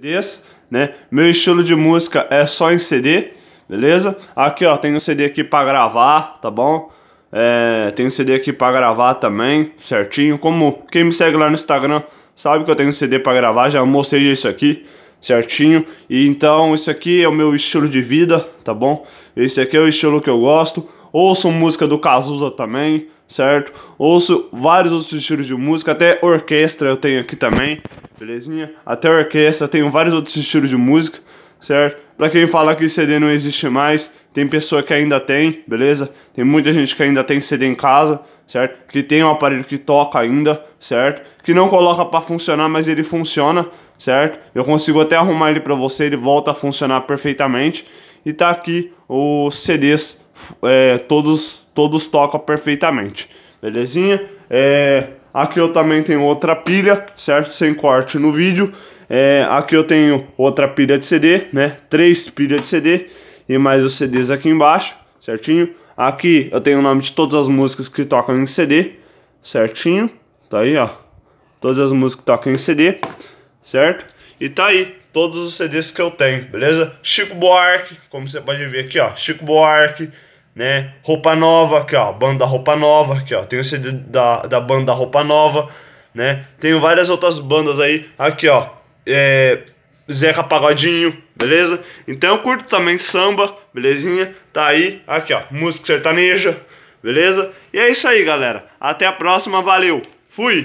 CDs, né? Meu estilo de música é só em CD, beleza? Aqui, ó, tem um CD aqui para gravar, tá bom? É, tem um CD aqui para gravar também, certinho. Como quem me segue lá no Instagram sabe que eu tenho um CD para gravar, já mostrei isso aqui, certinho. E então, isso aqui é o meu estilo de vida, tá bom? Esse aqui é o estilo que eu gosto ouço música do Cazuza também, certo? Ouço vários outros estilos de música, até orquestra eu tenho aqui também, belezinha? Até orquestra, tenho vários outros estilos de música, certo? Pra quem fala que CD não existe mais, tem pessoa que ainda tem, beleza? Tem muita gente que ainda tem CD em casa, certo? Que tem um aparelho que toca ainda, certo? Que não coloca para funcionar, mas ele funciona, certo? Eu consigo até arrumar ele para você, ele volta a funcionar perfeitamente. E tá aqui os CDs é, todos, todos tocam perfeitamente, belezinha? É, aqui eu também tenho outra pilha, certo? Sem corte no vídeo. É, aqui eu tenho outra pilha de CD, né? Três pilhas de CD e mais os CDs aqui embaixo, certinho? Aqui eu tenho o nome de todas as músicas que tocam em CD, certinho? Tá aí, ó. Todas as músicas que tocam em CD, certo? E tá aí todos os CDs que eu tenho, beleza? Chico Buarque, como você pode ver aqui, ó. Chico Buarque, né? Roupa nova aqui, ó, banda Roupa Nova aqui, ó. Tem o CD da, da banda Roupa Nova, né? Tenho várias outras bandas aí, aqui, ó. É, Zeca Pagodinho, beleza? Então eu curto também samba, belezinha? Tá aí, aqui, ó, música sertaneja, beleza? E é isso aí, galera. Até a próxima, valeu. Fui.